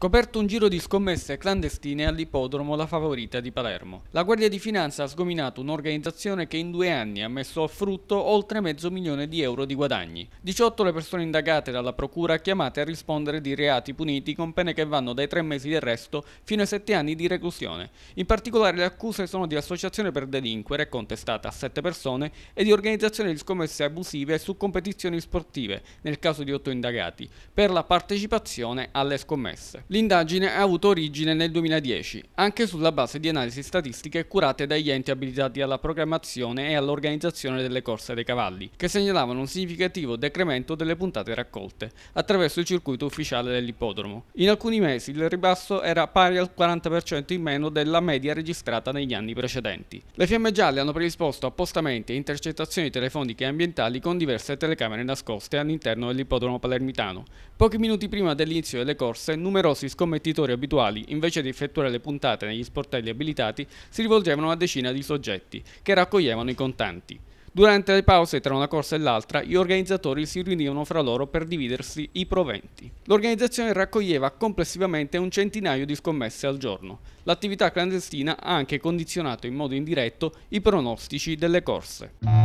Scoperto un giro di scommesse clandestine all'ippodromo La Favorita di Palermo. La Guardia di Finanza ha sgominato un'organizzazione che in due anni ha messo a frutto oltre mezzo milione di euro di guadagni. 18 le persone indagate dalla Procura chiamate a rispondere di reati puniti con pene che vanno dai tre mesi di arresto fino ai sette anni di reclusione. In particolare le accuse sono di associazione per delinquere, contestata a sette persone, e di organizzazione di scommesse abusive su competizioni sportive, nel caso di otto indagati, per la partecipazione alle scommesse. L'indagine ha avuto origine nel 2010, anche sulla base di analisi statistiche curate dagli enti abilitati alla programmazione e all'organizzazione delle corse dei cavalli, che segnalavano un significativo decremento delle puntate raccolte, attraverso il circuito ufficiale dell'ippodromo. In alcuni mesi il ribasso era pari al 40% in meno della media registrata negli anni precedenti. Le fiamme gialle hanno predisposto appostamenti e intercettazioni telefoniche e ambientali con diverse telecamere nascoste all'interno dell'ippodromo palermitano. Pochi minuti prima dell'inizio delle corse, numerosi nostri scommettitori abituali, invece di effettuare le puntate negli sportelli abilitati, si rivolgevano a una decina di soggetti, che raccoglievano i contanti. Durante le pause tra una corsa e l'altra, gli organizzatori si riunivano fra loro per dividersi i proventi. L'organizzazione raccoglieva complessivamente un centinaio di scommesse al giorno. L'attività clandestina ha anche condizionato in modo indiretto i pronostici delle corse.